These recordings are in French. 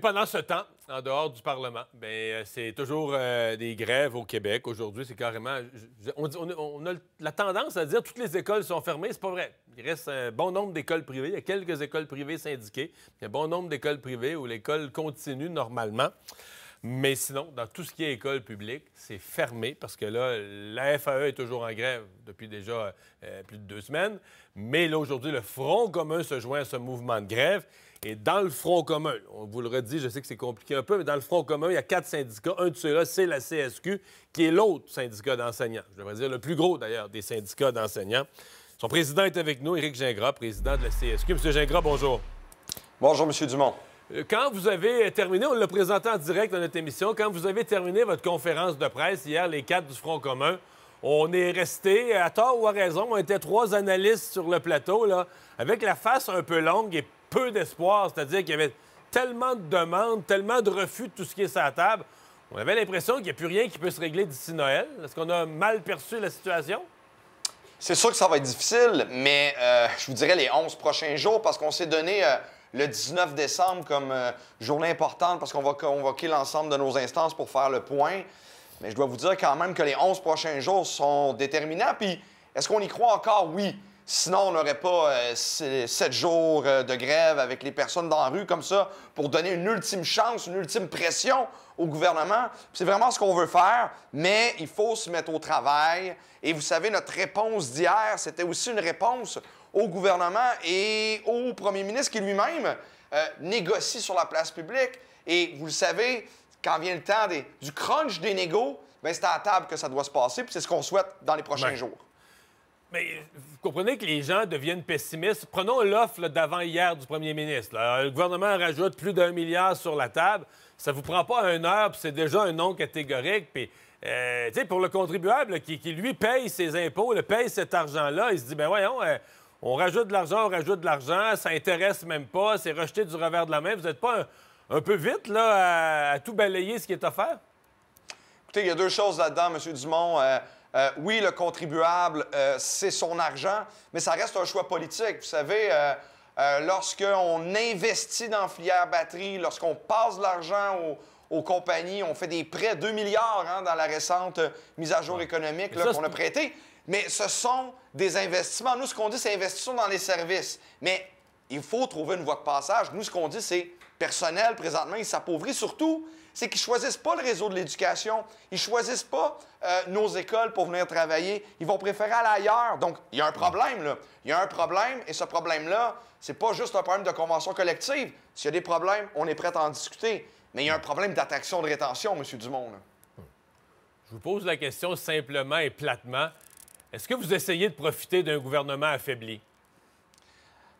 pendant ce temps, en dehors du Parlement, ben, euh, c'est toujours euh, des grèves au Québec. Aujourd'hui, c'est carrément. on, a la tendance à dire que toutes les écoles sont fermées. C'est pas vrai. Il reste un bon nombre d'écoles privées. Il y a quelques écoles privées syndiquées. Il y a un bon nombre d'écoles privées où l'école continue normalement. Mais sinon, dans tout ce qui est école publique, c'est fermé parce que là, la FAE est toujours en grève depuis déjà euh, plus de deux semaines. Mais là, aujourd'hui, le Front commun se joint à ce mouvement de grève. Et dans le Front commun, on vous le redit, je sais que c'est compliqué un peu, mais dans le Front commun, il y a quatre syndicats. Un de ceux-là, c'est la CSQ, qui est l'autre syndicat d'enseignants. Je devrais dire le plus gros, d'ailleurs, des syndicats d'enseignants. Son président est avec nous, Éric Gingras, président de la CSQ. Monsieur Gingras, bonjour. Bonjour, Monsieur Dumont. Euh, quand vous avez terminé, on l'a présenté en direct dans notre émission, quand vous avez terminé votre conférence de presse hier, les quatre du Front commun, on est resté, à tort ou à raison, on était trois analystes sur le plateau, là, avec la face un peu longue et peu d'espoir, c'est-à-dire qu'il y avait tellement de demandes, tellement de refus de tout ce qui est sur la table. On avait l'impression qu'il n'y a plus rien qui peut se régler d'ici Noël. Est-ce qu'on a mal perçu la situation? C'est sûr que ça va être difficile, mais euh, je vous dirais les 11 prochains jours parce qu'on s'est donné euh, le 19 décembre comme euh, journée importante parce qu'on va convoquer l'ensemble de nos instances pour faire le point. Mais je dois vous dire quand même que les 11 prochains jours sont déterminants. Puis est-ce qu'on y croit encore? Oui. Sinon, on n'aurait pas euh, sept jours euh, de grève avec les personnes dans la rue comme ça pour donner une ultime chance, une ultime pression au gouvernement. C'est vraiment ce qu'on veut faire, mais il faut se mettre au travail. Et vous savez, notre réponse d'hier, c'était aussi une réponse au gouvernement et au premier ministre qui lui-même euh, négocie sur la place publique. Et vous le savez, quand vient le temps du crunch des négos, ben, c'est à table que ça doit se passer, puis c'est ce qu'on souhaite dans les prochains ben, jours. Mais vous comprenez que les gens deviennent pessimistes. Prenons l'offre d'avant-hier du premier ministre. Le gouvernement rajoute plus d'un milliard sur la table. Ça vous prend pas une heure, puis c'est déjà un non catégorique. Puis, euh, pour le contribuable qui, lui, paye ses impôts, paye cet argent-là, il se dit, ben voyons, euh, on rajoute de l'argent, on rajoute de l'argent, ça intéresse même pas, c'est rejeté du revers de la main. Vous n'êtes pas un, peu vite là, à, tout balayer ce qui est offert? Écoutez, il y a deux choses là-dedans, M. Dumont. Euh, euh, oui, le contribuable, euh, c'est son argent, mais ça reste un choix politique. Vous savez, euh, lorsqu'on investit dans Filière Batterie, lorsqu'on passe l'argent aux, compagnies, on fait des prêts, 2 milliards hein, dans la récente mise à jour économique qu'on a prêtée. Mais ce sont des investissements. Nous, ce qu'on dit, c'est investissons dans les services. Mais il faut trouver une voie de passage. Nous, ce qu'on dit, c'est personnel, présentement, il s'appauvrit. Surtout, c'est qu'ils choisissent pas le réseau de l'éducation, ils choisissent pas euh, nos écoles pour venir travailler, ils vont préférer aller ailleurs. Donc, il y a un problème, là. Il y a un problème, et ce problème-là, c'est pas juste un problème de convention collective. S'il y a des problèmes, on est prêt à en discuter. Mais il y a un problème d'attraction de rétention, M. Dumont. Je vous pose la question simplement et platement. Est-ce que vous essayez de profiter d'un gouvernement affaibli?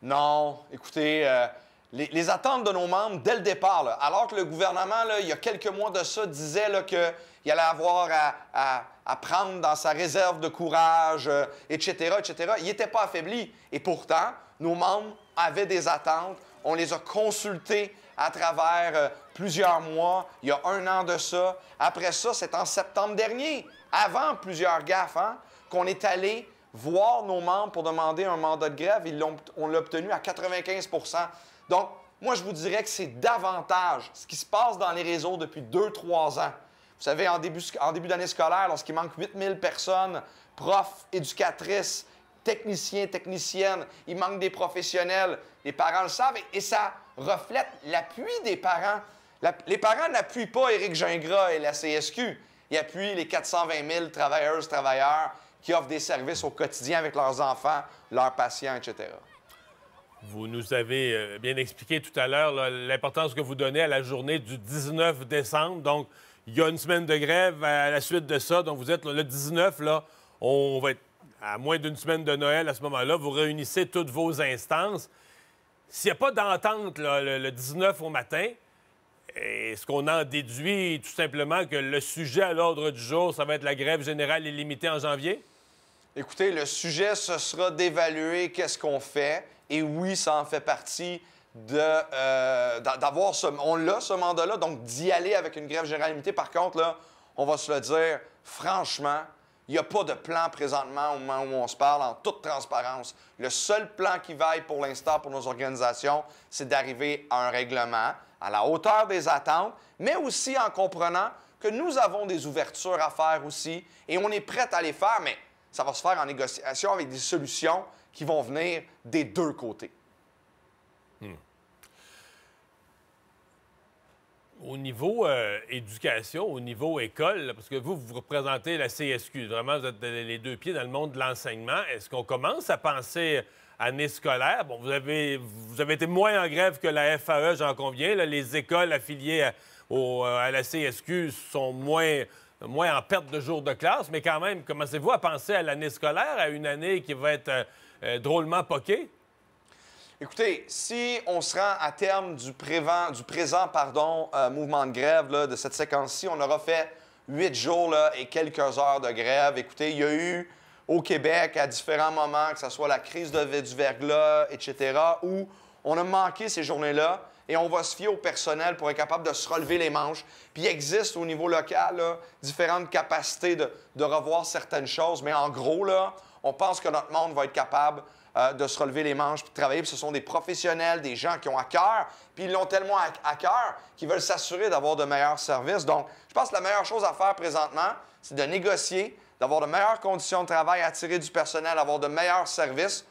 Non. Écoutez, euh, les, attentes de nos membres dès le départ. alors que le gouvernement, il y a quelques mois de ça, disait qu'il allait avoir à, prendre dans sa réserve de courage, etc., euh, etc., il n'était pas affaibli. Et pourtant, nos membres avaient des attentes. On les a consultés à travers euh, plusieurs mois, il y a un an de ça. Après ça, c'est en septembre dernier, avant plusieurs gaffes, hein, qu'on est allé voir nos membres pour demander un mandat de grève. Ils l'ont, on l'a obtenu à 95 Donc, moi, je vous dirais que c'est davantage ce qui se passe dans les réseaux depuis 2-3 ans. Vous savez, en début, en début d'année scolaire, lorsqu'il manque 8000 personnes, profs, éducatrices, techniciens, techniciennes, il manque des professionnels, les parents le savent et, ça reflète l'appui des parents. les parents n'appuient pas Éric Gingras et la CSQ. Ils appuient les 420 000 travailleuses, travailleurs qui offrent des services au quotidien avec leurs enfants, leurs patients, etc. Vous nous avez euh, bien expliqué tout à l'heure l'importance que vous donnez à la journée du 19 décembre. Donc, il y a une semaine de grève à la suite de ça. Donc, vous êtes le 19, là, on va être à moins d'une semaine de Noël à ce moment-là. Vous réunissez toutes vos instances. S'il n'y a pas d'entente le, le 19 au matin, est-ce qu'on en déduit tout simplement que le sujet à l'ordre du jour, ça va être la grève générale illimitée en janvier? écoutez, le sujet, ce sera d'évaluer qu'est-ce qu'on fait. Et oui, ça en fait partie de euh, d'avoir ce on l'a ce mandat-là, donc d'y aller avec une grève générale limitée. Par contre, là, on va se le dire franchement, il n'y a pas de plan présentement au moment où on se parle, en toute transparence. Le seul plan qui vaille pour l'instant pour nos organisations, c'est d'arriver à un règlement à la hauteur des attentes, mais aussi en comprenant que nous avons des ouvertures à faire aussi et on est prêt à les faire, mais ça va se faire en négociation avec des solutions qui vont venir des deux côtés. Hmm. Au niveau euh, éducation, au niveau école, parce que vous, vous représentez la CSQ, vraiment, vous êtes les deux pieds dans le monde de l'enseignement. Est-ce qu'on commence à penser année scolaire? Bon, vous avez, vous avez été moins en grève que la FAE, j'en conviens. les écoles affiliées à euh, la CSQ sont moins moins en perte de jours de classe, mais quand même, commencez-vous à penser à l'année scolaire, à une année qui va être euh, euh, drôlement poquée? Écoutez, si on se rend à terme du, prévent, du présent euh, mouvement de grève de cette séquence-ci, on aura fait huit jours et quelques heures de grève. Écoutez, il y a eu au Québec à différents moments, que ce soit la crise de, du verglas, etc., où on a manqué ces journées-là et on va se fier au personnel pour être capable de se relever les manches. Puis il existe au niveau local différentes capacités de, revoir certaines choses, mais en gros, là, on pense que notre monde va être capable euh, de se relever les manches et de travailler. Puis ce sont des professionnels, des gens qui ont à cœur, puis ils l'ont tellement à cœur qu'ils veulent s'assurer d'avoir de meilleurs services. Donc, je pense que la meilleure chose à faire présentement, c'est de négocier, d'avoir de meilleures conditions de travail, attirer du personnel, avoir de meilleurs services.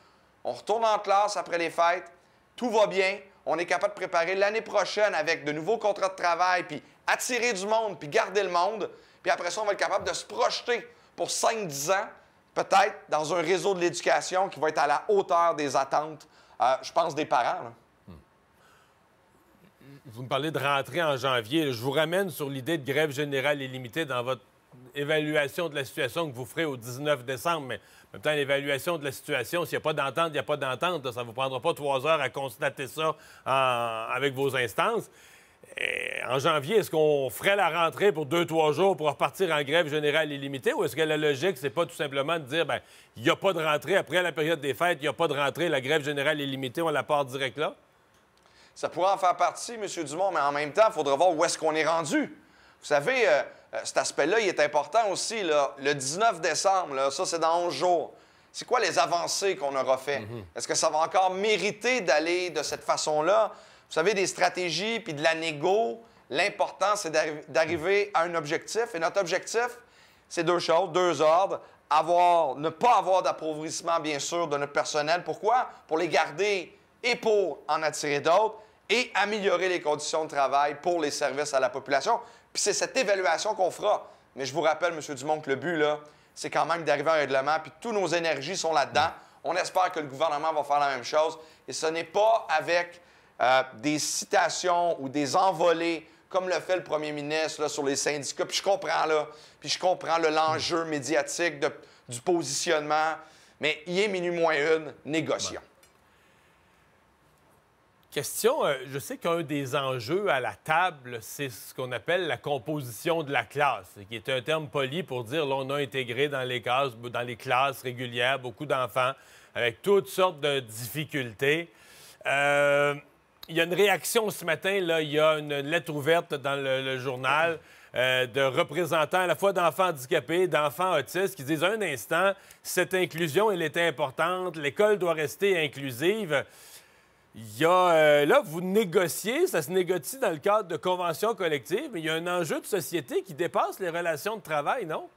On retourne en classe après les fêtes, tout va bien, on est capable de préparer l'année prochaine avec de nouveaux contrats de travail, puis attirer du monde, puis garder le monde. Puis après ça, on va être capable de se projeter pour 5-10 ans, peut-être, dans un réseau de l'éducation qui va être à la hauteur des attentes, euh, je pense, des parents. Vous me parlez de rentrer en janvier. Je vous ramène sur l'idée de grève générale illimitée dans votre évaluation de la situation que vous ferez au 19 décembre, mais en même temps, l'évaluation de la situation, s'il n'y a pas d'entente, il n'y a pas d'entente. Ça ne vous prendra pas trois heures à constater ça avec vos instances. en janvier, est-ce qu'on ferait la rentrée pour deux, trois jours pour repartir en grève générale illimitée ou est-ce que la logique, c'est pas tout simplement de dire, ben, il n'y a pas de rentrée après la période des fêtes, il n'y a pas de rentrée, la grève générale illimitée, on la part direct là? Ça pourrait en faire partie, M. Dumont, mais en même temps, il faudra voir où est-ce qu'on est rendu. Vous savez, euh, euh, cet aspect-là, il est important aussi. Le 19 décembre, ça, c'est dans 11 jours. C'est quoi les avancées qu'on aura fait? Mhm. Est-ce que ça va encore mériter d'aller de cette façon-là? Vous savez, des stratégies puis de la négo, l'important, c'est d'arriver à un objectif. Et notre objectif, c'est deux choses, deux ordres. Avoir, ne pas avoir d'appauvrissement, bien sûr, de notre personnel. Pourquoi? Pour les garder et pour en attirer d'autres et améliorer les conditions de travail pour les services à la population. Puis c'est cette évaluation qu'on fera. Mais je vous rappelle, M. Dumont, que le but, là, c'est quand même d'arriver à un règlement, puis toutes nos énergies sont là-dedans. Mm. On espère que le gouvernement va faire la même chose. Et ce n'est pas avec euh, des citations ou des envolées comme le fait le premier ministre là, sur les syndicats. Puis je comprends, là. Puis je comprends l'enjeu mm. médiatique du positionnement. Mais il est minuit moins une, négocions. Question, euh, je sais qu'un des enjeux à la table, c'est ce qu'on appelle la composition de la classe, qui est un terme poli pour dire l'on a intégré dans les classes, dans les classes régulières beaucoup d'enfants avec toutes sortes de difficultés. Euh, il y a une réaction ce matin, là, il y a une lettre ouverte dans le, journal. Euh, de représentants à la fois d'enfants handicapés, d'enfants autistes, qui disent un instant, cette inclusion, elle est importante, l'école doit rester inclusive. Il y a, euh, là, vous négociez, ça se négocie dans le cadre de conventions collectives, mais il y a un enjeu de société qui dépasse les relations de travail, non?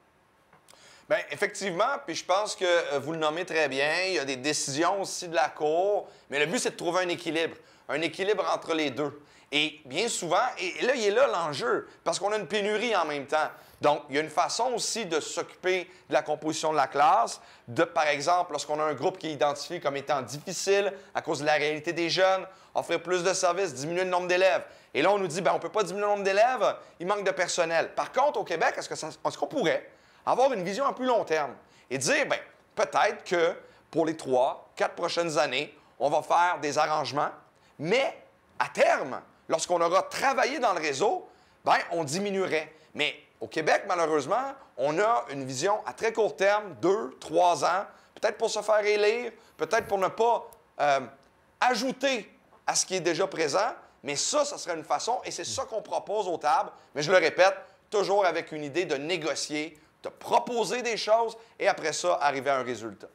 Bien, effectivement, puis je pense que euh, vous le nommez très bien. Il y a des décisions aussi de la Cour, mais le but, c'est de trouver un équilibre, un équilibre entre les deux. Et bien souvent, et là, il est là l'enjeu, parce qu'on a une pénurie en même temps. Donc, il y a une façon aussi de s'occuper de la composition de la classe, de, par exemple, lorsqu'on a un groupe qui est identifié comme étant difficile à cause de la réalité des jeunes, offrir plus de services, diminuer le nombre d'élèves. Et là, on nous dit, ben, on ne peut pas diminuer le nombre d'élèves, il manque de personnel. Par contre, au Québec, est-ce qu'on pourrait avoir une vision à plus long terme et dire, ben, peut-être que pour les trois, quatre prochaines années, on va faire des arrangements, mais à terme, lorsqu'on aura travaillé dans le réseau, ben, on diminuerait. Mais au Québec, malheureusement, on a une vision à très court terme, deux, trois ans, peut-être pour se faire élire, peut-être pour ne pas euh, ajouter à ce qui est déjà présent. Mais ça, ça serait une façon, et c'est ça qu'on propose aux tables. Mais je le répète, toujours avec une idée de négocier, de proposer des choses et après ça, arriver à un résultat.